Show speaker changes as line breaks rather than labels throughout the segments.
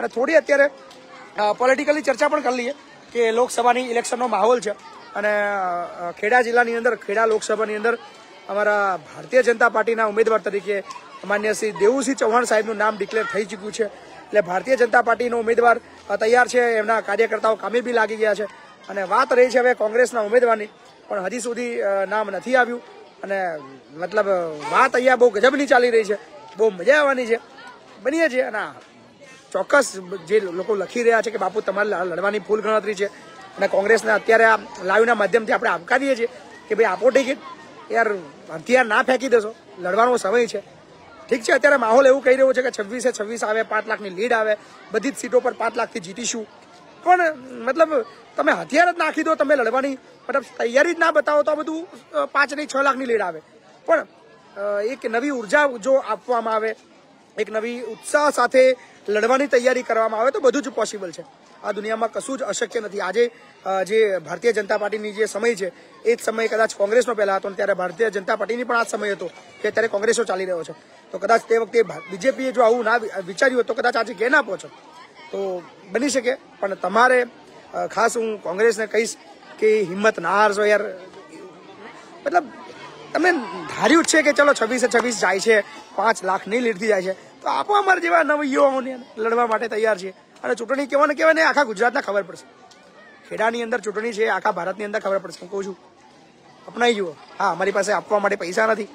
અને થોડી અત્યારે પોલિટિકલી ચર્ચા પણ કરી લઈએ કે લોકસભાની ઇલેક્શનનો માહોલ છે અને ખેડા જિલ્લાની અંદર ખેડા લોકસભાની અંદર અમારા ભારતીય જનતા પાર્ટીના ઉમેદવાર તરીકે માનનીય શ્રી દેવુશી ચૌહાણ સાહેબનું નામ ડીકલેર થઈ ચૂક્યું છે એટલે ભારતીય જનતા પાર્ટીનો ઉમેદવાર તૈયાર છે એના કાર્યકર્તાઓ કામિલ બી લાગી ગયા છે અને વાત રહી છે હવે કોંગ્રેસના ઉમેદવાની પણ હજી સુધી નામ નથી આવ્યું અને મતલબ વાત આ બહુ ગજબની ચાલી રહી છે બહુ મજા આવવાની છે બને છે આના ચોક્કસ જે લોકો લખી રહ્યા છે કે બાપુ તમારે લડવાની ફૂલ ગણતરી છે અને કોંગ્રેસને અત્યારે આ લાઈવના માધ્યમથી આપણે આમ કાઢીએ છે કે ભાઈ આપો ટીકેટ યાર હથિયાર ના ફેંકી દો છો લડવાનો સમય છે ઠીક છે અત્યારે માહોલ એવું કહી રહ્યો છે કે 26 એ 26 આવે 5 લાખની લીડ આવે બધી જ સીટો પર 5 લાખ થી જીતીશું પણ મતલબ તમે હથિયાર જ નાખી દો તમે લડવાની મતલબ તૈયારી જ ના બતાવો તો બધું 5 ને 6 લાખની લીડ આવે પણ એક નવી ઉર્જા જો આપવામાં આવે એક નવી ઉત્સાહ સાથે લડવાની તૈયારી કરવામાં આવે તો બધું જ પોસિબલ છે આ દુનિયામાં કશું જ અશક્ય નથી આજે જે ભારતીય જનતા પાર્ટીની જે સમય છે એ જ સમય કદાચ કોંગ્રેસનો પેલા હતો ને ત્યારે ભારતીય જનતા પાર્ટીની પણ આ સમય હતો કે ત્યારે કોંગ્રેસો ચાલી રહ્યો છે તો કદાચ તે વખતે બીજેપી એ જો આવું ના વિચાર્યું હોત તો કદાચ આજે કેના પહોંચો તો બની શકે પણ તમારે ખાસ કોંગ્રેસને કહી કે હિંમત ના હારજો યાર મતલબ તમને ધાર્યું છે કે ચલો 26 26 જાય છે 5 લાખ ની લીટ દી જાય છે આપો અમાર જેવા નવિયો આવને લડવા માટે તૈયાર છે અને ચટણી કેવાને કેવાને આખા ગુજરાતના ખબર પડશે ખેડાની અંદર ચટણી છે આખા ભારતની અંદર ખબર પડશે હું કહું છું અપનાઈ જુઓ હા અમારી પાસે આપવા માટે પૈસા નથી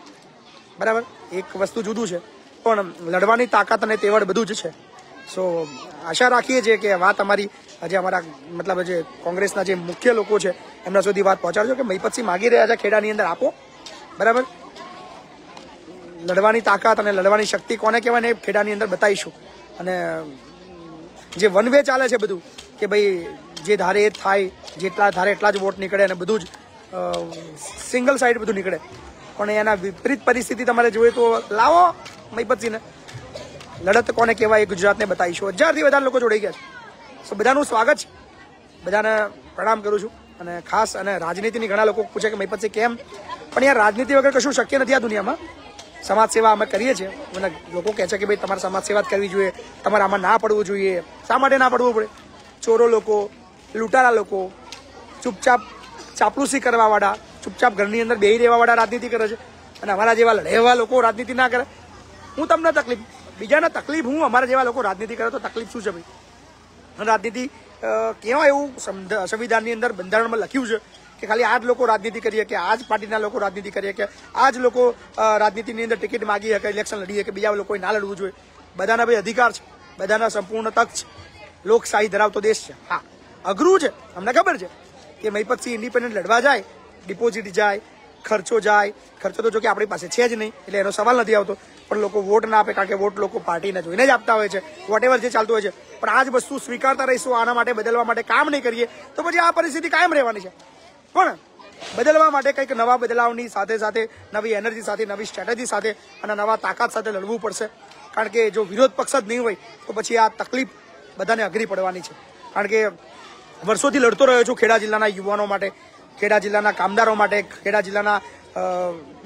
બરાબર એક વસ્તુ જુદું છે પણ લડવાની તાકાત અને તેવડ બધું જ છે સો આશા રાખીએ છે કે વાત અમારી અજે અમારા મતલબ અજે કોંગ્રેસના જે મુખ્ય લોકો છે એમના સુધી વાત પહોંચાડજો કે મહિપતથી માગી રહ્યા છે ખેડાની અંદર આપો બરાબર લડવાની તાકાત અને લડવાની શક્તિ કોને કહેવાય એ ફેડાની અંદર બતાઈશુ અને જે વન વે ચાલે છે બધું કે ભાઈ જે ધારે થાય જેટલા ધારે એટલા જ વોટ નીકળે અને બધું જ સિંગલ સાઈડ બધું નીકળે પણ એના વિપરીત પરિસ્થિતિ તમારે જોયું તો લાવો મૈપતજીને લડત કોને કહેવાય એ ગુજરાતને બતાઈશુ હજાર થી વધારે લોકો જોડાઈ ગયા છે તો બધાનું સ્વાગત બધાને પ્રણામ કરું છું અને ખાસ અને રાજનીતિની ઘણા લોકો પૂછે કે મૈપતસે કેમ પણ આ રાજનીતિ વગર કશું શક્ય નથી આ દુનિયામાં સમાજ સેવા અમે કરીએ છીએ મને લોકો કહે છે કે ભાઈ તમારે સમાજ સેવા કરવી જોઈએ તમારે આમાં ના પડવું જોઈએ શા માટે ના પડવું પડે ચોરો લોકો લૂંટારા લોકો ચૂપચાપ ચાપલુસી કરવાવાળા ચૂપચાપ ઘરની અંદર બેહી રહેવાવાળા રાજનીતિ કરે છે અને અમારા જેવા લડેવા લોકો રાજનીતિ ના કરે હું તમને તકલીફ બીજાને તકલીફ હું અમારા જેવા લોકો રાજનીતિ કરે તો તકલીફ શું છે ભાઈ રાજનીતિ કેવા એવું સંવિધાનની અંદર બંધારણમાં લખ્યું છે ખલી આઠ લોકો રાજનીતિ કરીએ કે આજ પાર્ટીના લોકો રાજનીતિ કરીએ કે આજ લોકો રાજનીતિની અંદર ટિકિટ માંગી કે ઇલેક્શન લડીએ કે બીજા લોકોએ ના લડવું જોઈએ બધાને ભઈ અધિકાર છે બધાને સંપૂર્ણ તક છે લોકશાહી ધરાવતો દેશ છે હા અгру છે અમને ખબર છે કે મેપક્ષી ઇન્ડિપેન્ડન્ટ લડવા જાય ડિપોઝિટ જાય ખર્ચાઓ જાય ખર્ચા તો જો કે આપણી પાસે છે જ નહીં એટલે એનો સવાલ નથી આવતો પણ લોકો વોટ ના આપે કાકે વોટ લોકો પાર્ટીને જોઈને જ આપતા હોય છે વોટએવર જે ચાલતું હોય છે પણ આજ બસ સુ સ્વીકારતા રહીશું આના માટે બદલવા માટે કામ ન કરીએ તો પછી આ પરિસ્થિતિ કાયમ રહેવાની છે પણ બદલવા માટે કંઈક નવા બદલાવની સાથે સાથે નવી એનર્જી સાથે નવી સ્ટ્રેટેજી સાથે અને નવા તાકાત સાથે લડવું પડશે કારણ કે જો વિરોધ પક્ષ જ નહીં હોય તો પછી આ તકલીફ બધાને અઘરી પડવાની છે કારણ કે વર્ષોથી લડતો રહ્યો છું ખેડા જિલ્લાના યુવાનો માટે ખેડા જિલ્લાના કામદારો માટે ખેડા જિલ્લાના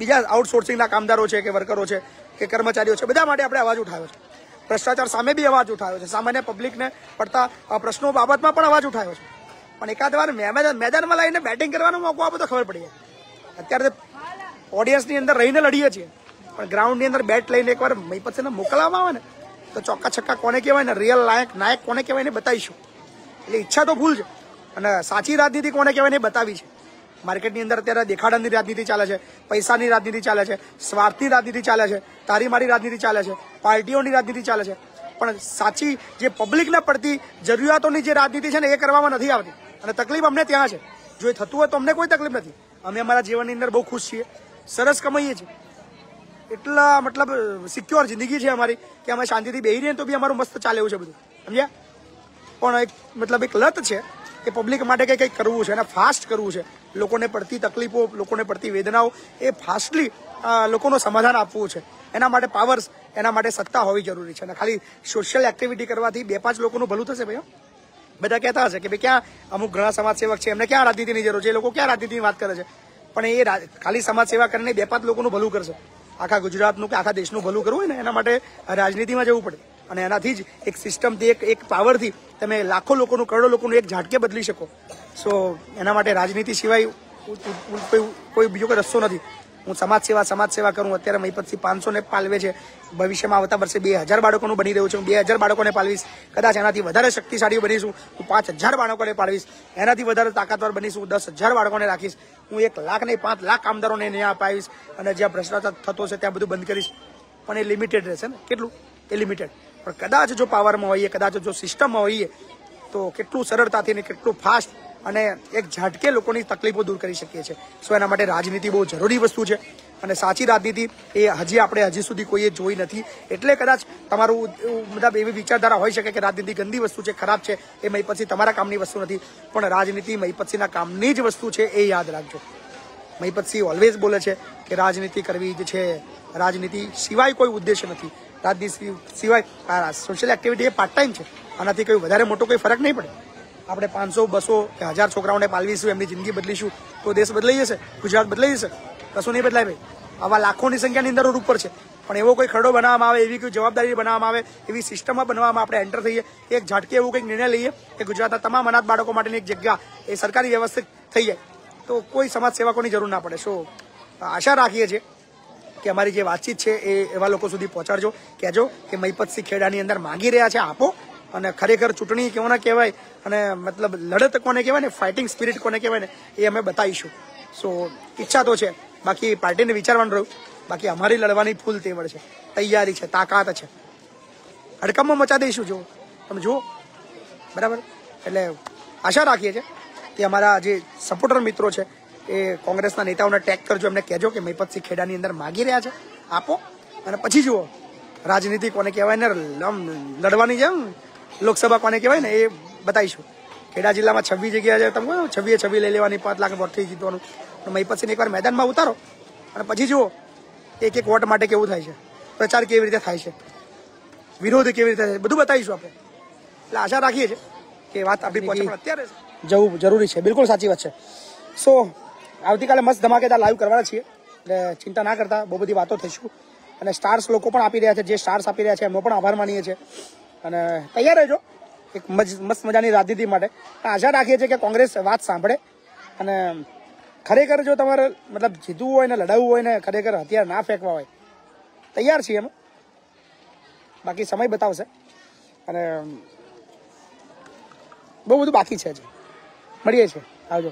બીજા આઉટસોર્સિંગના કામદારો છે કે વર્કરો છે કે કર્મચારીઓ છે બધા માટે આપણે અવાજ ઉઠાવ્યો છે ભ્રષ્ટાચાર સામે બી અવાજ ઉઠાવ્યો છે સામાન્ય પબ્લિકને પડતા પ્રશ્નો બાબતમાં પણ અવાજ ઉઠાવ્યો છે પણ એકાદવાર મે મેદાનમાં લઈને બેટિંગ કરવાનો મોકો આબો તો ખબર પડી ગયા અત્યારે ઓડિયન્સ ની અંદર રહીને લડીએ છે પણ ગ્રાઉન્ડ ની અંદર બેટ લઈને એકવાર મેપ પછી ને મોકલવામાં આવે ને તો ચોક્કા છક્કા કોને કહેવાય ને real નાયક નાયક કોને કહેવાય એ નહી બતાઈશું એટલે ઈચ્છા તો ફૂલ છે અને સાચી રાજનીતિ કોને કહેવાય એ બતાવી છે માર્કેટ ની અંદર અત્યારે દેખાડાની રાજનીતિ ચાલે છે પૈસાની રાજનીતિ ચાલે છે સ્વાર્થી દાદીતિ ચાલે છે તારી મારી રાજનીતિ ચાલે છે પાર્ટીઓની રાજનીતિ ચાલે છે પણ સાચી જે પબ્લિક ના પડતી જરૂરિયાતો ની જે રાજનીતિ છે ને એ કરવામાં નથી આવતી અને તકલીફ અમને ત્યા છે જો થતું હોય તો અમને કોઈ તકલીફ નથી અમે અમારા જીવન ની અંદર બહુ ખુશ છીએ સરસ કમઈએ છે એટલા મતલબ સિક્યોર જિંદગી છે અમારી કે અમે શાંતિથી બેહી રહે તો ભી અમારું મસ્ત ચાલેલું છે બધું સમજ્યા પણ એક મતલબ એક લત છે કે પબ્લિક માટે કંઈક કરવું છે અને ફાસ્ટ કરવું છે લોકો ને પડતી તકલીફો લોકો ને પડતી વેદનાઓ એ ફાસ્ટલી લોકો નો સમાધાન આપવું છે એના માટે પાવર્સ એના માટે સત્તા હોવી જરૂરી છે ને ખાલી સોશિયલ એક્ટિવિટી કરવાથી બે પાંચ લોકો નું ભલું થશે ભાઈ મેરા કેતા છે કે બે ક્યાં અમુક ઘણા સમાજ સેવક છે એમને ક્યાં રાજનીતિ ની જેરો જે લોકો ક્યાં રાજનીતિ ની વાત કરે છે પણ એ ખાલી સમાજ સેવા કરીને બે પાત લોકો નું ભલું કરશે આખા ગુજરાત નું કે આખા દેશ નું ભલું કરવું એના માટે આ રાજનીતિ માં જવું પડે અને એનાથી જ એક સિસ્ટમ થી એક એક પાવર થી તમે લાખો લોકો નું કરોડ લોકો નું એક ઝાટકે બદલી શકો સો એના માટે રાજનીતિ સિવાય કોઈ બીજો કોઈ રસ્તો નથી હું સમાજ સેવા સમાજ સેવા કરું અત્યારે મહિપત થી 501 પાલવે છે ભવિષ્યમાં આવતા વર્ષે 2000 બાળકોનો બની રહ્યો છું 2000 બાળકોને પાલવીશ કદાચ એનાથી વધારે શક્તિશાળી બનીશું તો 5000 બાળકોને પાલવીશ એનાથી વધારે તાકાતવાર બનીશું 10000 બાળકોને રાખીશ હું 1 લાખ ને 5 લાખ કામદારોને અહીંયા પાળીશ અને જે આ પ્રશ્ના થતો છે ત્યાં બધું બંધ કરીશ પણ એ લિમિટેડ રહેશે ને કેટલું એ લિમિટેડ પણ કદાચ જો પાવર માં હોય એ કદાચ જો સિસ્ટમ માં હોય એ તો કેટલું સરળતાથી ને કેટલું ફાસ્ટ અને એક ઝટકે લોકોની તકલીફો દૂર કરી શકે છે સો એના માટે રાજનીતિ બહુ જરૂરી વસ્તુ છે અને સાચી રાજનીતિ એ હજી આપણે હજી સુધી કોઈ એ જોઈ નથી એટલે કદાચ તમારું બધા એ વિચારધારા હોય શકે કે રાજનીતિ ગંદી વસ્તુ છે ખરાબ છે એ મહીપતસી તમારા કામની વસ્તુ નથી પણ રાજનીતિ મહીપતસી ના કામની જ વસ્તુ છે એ યાદ રાખજો મહીપતસી ઓલવેઝ બોલે છે કે રાજનીતિ કરવી જે છે રાજનીતિ સિવાય કોઈ ઉદ્દેશ્ય નથી રાજનીતિ સિવાય આ સોશિયલ એક્ટિવિટી એ પાર્ટ ટાઈમ છે આનાથી કોઈ વધારે મોટો કોઈ ફરક નહી પડે આપણે 500 200 કે 1000 છોકરાઓને પાલવીશું એમની જિંદગી બદલીશું તો દેશ બદલાઈ જશે ગુજરાત બદલાઈ જશે કશું નહીં બદલાય ભાઈ આવા લાખોની સંખ્યાની અંદર ઊર ઉપર છે પણ એવો કોઈ ખડો બનાવવામાં આવે એવી કોઈ જવાબદારી બનાવવામાં આવે એવી સિસ્ટમમાં બનાવવામાં આપણે એન્ટર થઈએ એક ઝટકે એવું કંઈક નિર્ણય લઈએ કે ગુજરાતમાં તમામ અનાદબાડકો માટેની એક જગ્યા એ સરકારી વ્યવસ્થિત થઈ જાય તો કોઈ સમાજ સેવકોની જરૂર ના પડે શું આશા રાખીએ છે કે અમારી જે વાતચીત છે એ એવા લોકો સુધી પહોંચાડજો કેજો કે મૈપતસી ખેડાની અંદર માંગી રહ્યા છે આપો અને ખરેખર ચટણી કેવોને કહેવાય અને મતલબ લડત કોને કહેવાય ને ફાઇટિંગ સ્પિરિટ કોને કહેવાય ને એ અમે બતાઈશું સો ઈચ્છા તો છે બાકી પાર્ટીને વિચારવાનું રહ્યું બાકી અમારી લડવાની ફૂલ તેમ છે તૈયારી છે તાકાત છે હડકમમાં મચા દેઈશુ જો તમે જુઓ બરાબર એટલે આશા રાખીએ છે કે અમારા આ જે સપોર્ટર મિત્રો છે એ કોંગ્રેસના નેતાઓને ટાર્ગેટ કરજો એમને કહેજો કે મેપતસી ખેડાની અંદર માગી રહ્યા છે આપો અને પછી જુઓ રાજનીતિ કોને કહેવાય ને લડવાની જેમ लोकसभा કોને કહેવાય ને એ બતાઈશું કેડા જિલ્લામાં 26 જગ્યા છે તમે 26 26 લઈ લેવાની 5 લાખ બરથી જીતવાનું અને મહિપતથી એકવાર મેદાનમાં ઉતારો અને પછી જુઓ એક એક વોટ માટે કેવું થાય છે પ્રચાર કેવી રીતે થાય છે વિરોધ કેવી રીતે છે બધું બતાઈશુ આપણે એટલે આશા રાખીએ છે કે વાત આપની પોથી અત્યારે જવું જરૂરી છે બિલકુલ સાચી વાત છે સો આવતીકાલે મસ્ત ધમાકેદાર લાઈવ કરવાના છે અને ચિંતા ન કરતા બહુ બધી વાતો થઈશુ અને સ્ટાર્સ લોકો પણ આપી રહ્યા છે જે સ્ટાર્સ આપી રહ્યા છે એનો પણ આભાર માનીએ છે અને તૈયાર હે જો એક મજ મસ્ત મજાની રાદ્દીદી માટે આશા રાખીએ છે કે કોંગ્રેસ વાત સાંભળે અને ખરેખર જો તમારે મતલબ જીદવું હોય ને લડવું હોય ને ખરેખર હથિયાર ના ફેંકવા હોય તૈયાર છે એનો બાકી સમય બતાવશે અને બહુ બધું બાકી છે જ મડીય છે આવજો